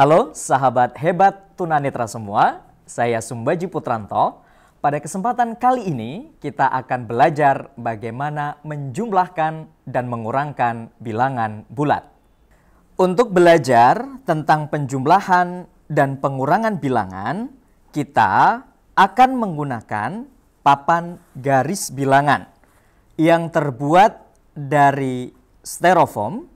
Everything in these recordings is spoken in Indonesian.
Halo sahabat hebat tunanetra semua, saya Sumbaji Putranto. Pada kesempatan kali ini kita akan belajar bagaimana menjumlahkan dan mengurangkan bilangan bulat. Untuk belajar tentang penjumlahan dan pengurangan bilangan, kita akan menggunakan papan garis bilangan yang terbuat dari styrofoam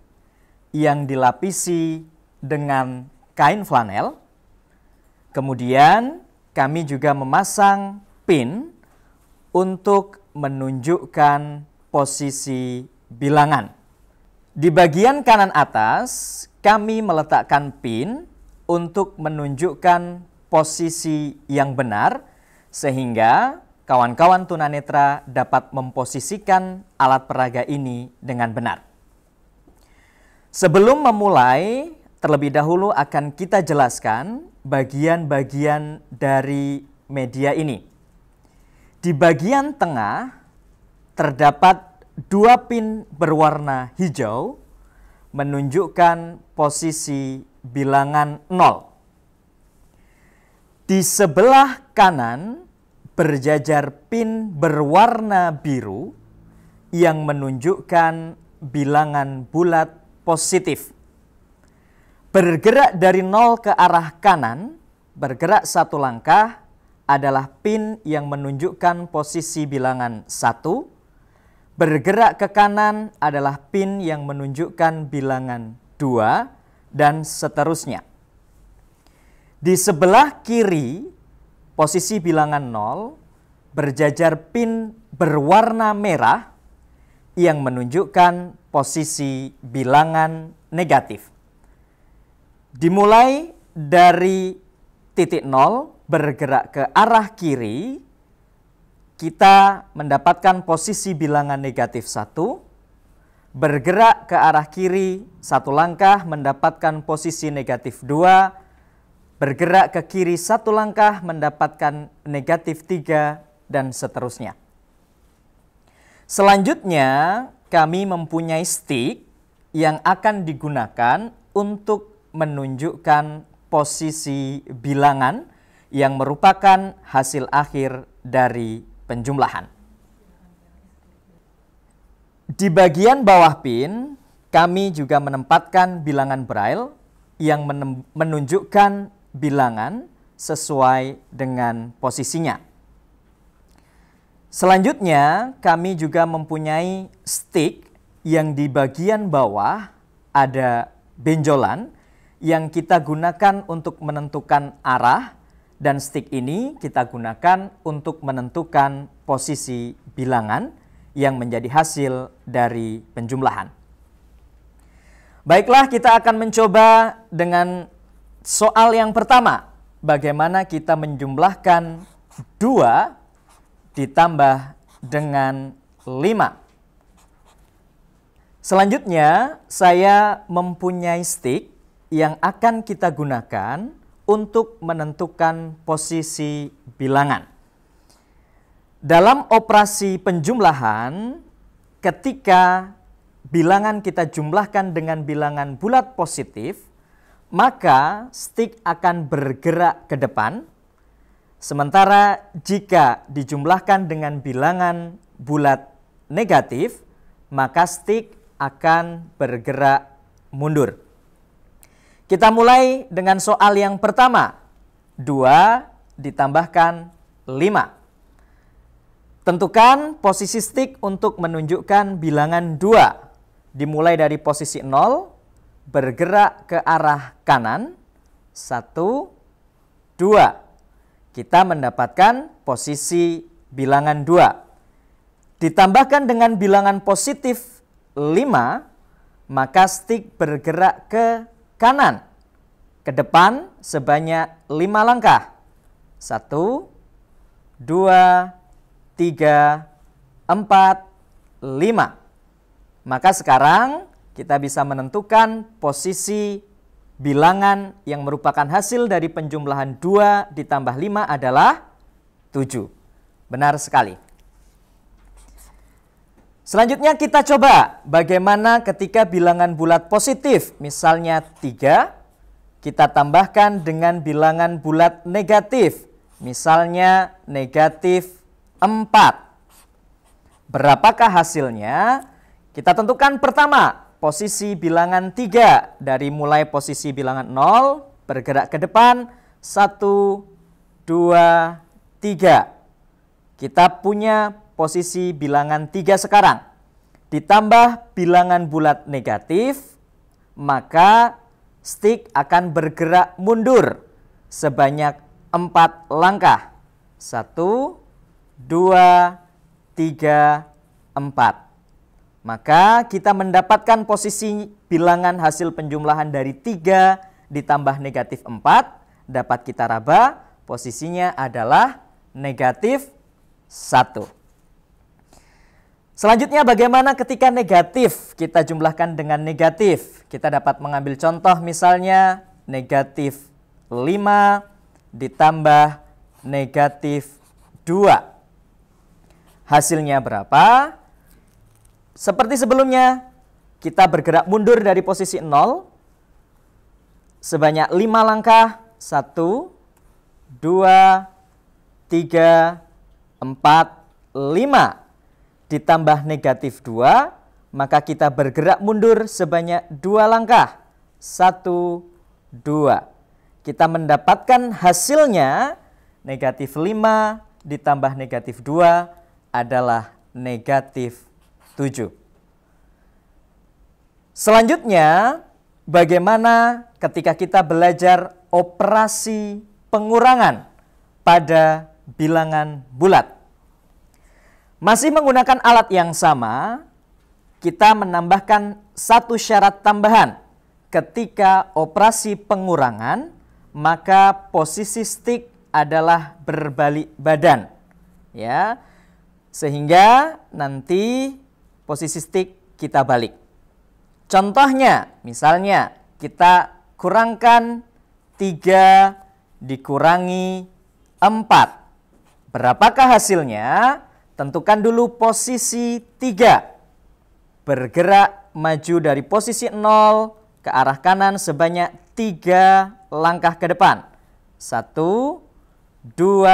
yang dilapisi dengan kain flanel. Kemudian kami juga memasang pin untuk menunjukkan posisi bilangan. Di bagian kanan atas kami meletakkan pin untuk menunjukkan posisi yang benar sehingga kawan-kawan tunanetra dapat memposisikan alat peraga ini dengan benar. Sebelum memulai, Terlebih dahulu akan kita jelaskan bagian-bagian dari media ini. Di bagian tengah terdapat dua pin berwarna hijau menunjukkan posisi bilangan 0. Di sebelah kanan berjajar pin berwarna biru yang menunjukkan bilangan bulat positif. Bergerak dari nol ke arah kanan, bergerak satu langkah adalah pin yang menunjukkan posisi bilangan satu. Bergerak ke kanan adalah pin yang menunjukkan bilangan dua dan seterusnya. Di sebelah kiri posisi bilangan nol berjajar pin berwarna merah yang menunjukkan posisi bilangan negatif dimulai dari titik nol bergerak ke arah kiri, kita mendapatkan posisi bilangan negatif satu bergerak ke arah kiri satu langkah mendapatkan posisi negatif dua bergerak ke kiri satu langkah mendapatkan negatif tiga dan seterusnya. Selanjutnya, kami mempunyai stick yang akan digunakan untuk menunjukkan posisi bilangan yang merupakan hasil akhir dari penjumlahan. Di bagian bawah pin, kami juga menempatkan bilangan braille yang menunjukkan bilangan sesuai dengan posisinya. Selanjutnya, kami juga mempunyai stick yang di bagian bawah ada benjolan yang kita gunakan untuk menentukan arah dan stick ini kita gunakan untuk menentukan posisi bilangan yang menjadi hasil dari penjumlahan. Baiklah, kita akan mencoba dengan soal yang pertama. Bagaimana kita menjumlahkan 2 ditambah dengan 5. Selanjutnya, saya mempunyai stick yang akan kita gunakan untuk menentukan posisi bilangan. Dalam operasi penjumlahan, ketika bilangan kita jumlahkan dengan bilangan bulat positif, maka stick akan bergerak ke depan. Sementara jika dijumlahkan dengan bilangan bulat negatif, maka stick akan bergerak mundur. Kita mulai dengan soal yang pertama. 2 ditambahkan 5. Tentukan posisi stick untuk menunjukkan bilangan 2. Dimulai dari posisi 0, bergerak ke arah kanan. 1, 2. Kita mendapatkan posisi bilangan 2. Ditambahkan dengan bilangan positif 5, maka stick bergerak ke kanan ke depan sebanyak lima langkah. satu, dua, tiga, empat, lima. Maka sekarang kita bisa menentukan posisi bilangan yang merupakan hasil dari penjumlahan 2 ditambah 5 adalah 7. Benar sekali. Selanjutnya kita coba bagaimana ketika bilangan bulat positif, misalnya 3, kita tambahkan dengan bilangan bulat negatif, misalnya negatif 4. Berapakah hasilnya? Kita tentukan pertama posisi bilangan 3 dari mulai posisi bilangan 0 bergerak ke depan 1, 2, 3. Kita punya posisi bilangan 3 sekarang. Ditambah bilangan bulat negatif, maka stick akan bergerak mundur sebanyak 4 langkah. 1, 2, 3, 4. Maka kita mendapatkan posisi bilangan hasil penjumlahan dari 3 ditambah negatif 4. Dapat kita raba, posisinya adalah negatif 1. Selanjutnya bagaimana ketika negatif kita jumlahkan dengan negatif? Kita dapat mengambil contoh misalnya negatif 5 ditambah negatif 2. Hasilnya berapa? Seperti sebelumnya, kita bergerak mundur dari posisi 0 sebanyak 5 langkah. 1, 2, 3, 4, 5 ditambah negatif 2, maka kita bergerak mundur sebanyak dua langkah. Satu, dua. Kita mendapatkan hasilnya negatif 5 ditambah negatif 2 adalah negatif 7. Selanjutnya, bagaimana ketika kita belajar operasi pengurangan pada bilangan bulat? Masih menggunakan alat yang sama, kita menambahkan satu syarat tambahan. Ketika operasi pengurangan, maka posisi stick adalah berbalik badan. Ya. Sehingga nanti posisi stick kita balik. Contohnya, misalnya kita kurangkan 3 dikurangi 4. Berapakah hasilnya? Tentukan dulu posisi 3. Bergerak maju dari posisi 0 ke arah kanan sebanyak 3 langkah ke depan. 1, 2,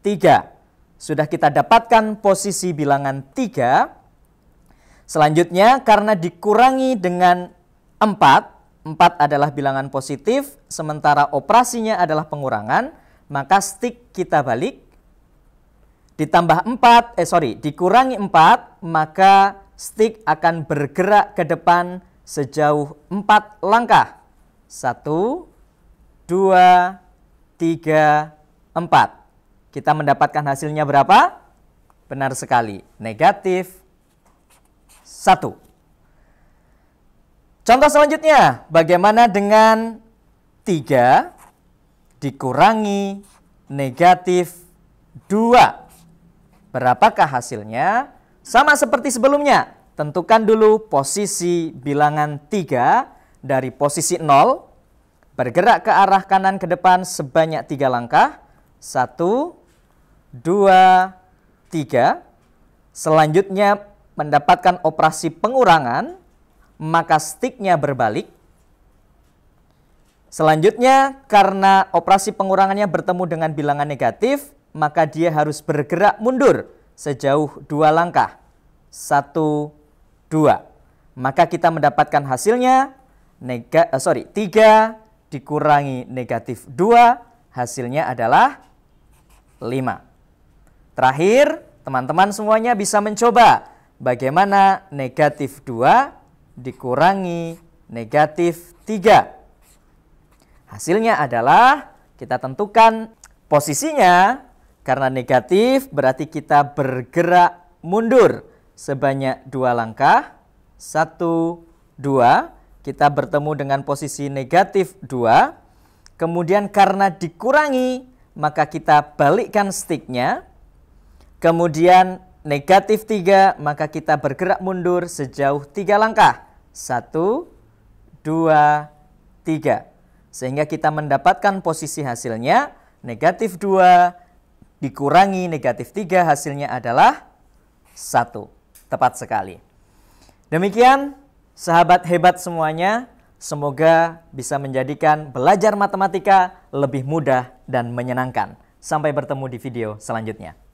3. Sudah kita dapatkan posisi bilangan 3. Selanjutnya karena dikurangi dengan 4, 4 adalah bilangan positif, sementara operasinya adalah pengurangan, maka stick kita balik ditambah 4, eh sorry, dikurangi 4, maka stick akan bergerak ke depan sejauh 4 langkah. 1, 2, 3, 4. Kita mendapatkan hasilnya berapa? Benar sekali, negatif 1. Contoh selanjutnya, bagaimana dengan 3 dikurangi negatif 2? Berapakah hasilnya? Sama seperti sebelumnya, tentukan dulu posisi bilangan 3 dari posisi 0. Bergerak ke arah kanan ke depan sebanyak 3 langkah. 1, 2, 3. Selanjutnya mendapatkan operasi pengurangan, maka sticknya berbalik. Selanjutnya, karena operasi pengurangannya bertemu dengan bilangan negatif, maka dia harus bergerak mundur sejauh dua langkah. Satu, dua. Maka kita mendapatkan hasilnya nega, uh, sorry, tiga dikurangi negatif dua hasilnya adalah lima. Terakhir, teman-teman semuanya bisa mencoba bagaimana negatif dua dikurangi negatif tiga Hasilnya adalah kita tentukan posisinya karena negatif berarti kita bergerak mundur sebanyak dua langkah. Satu, dua. Kita bertemu dengan posisi negatif dua. Kemudian karena dikurangi, maka kita balikkan sticknya. Kemudian negatif tiga, maka kita bergerak mundur sejauh tiga langkah. Satu, dua, tiga. Sehingga kita mendapatkan posisi hasilnya negatif dua, dikurangi negatif 3 hasilnya adalah 1. Tepat sekali. Demikian sahabat hebat semuanya, semoga bisa menjadikan belajar matematika lebih mudah dan menyenangkan. Sampai bertemu di video selanjutnya.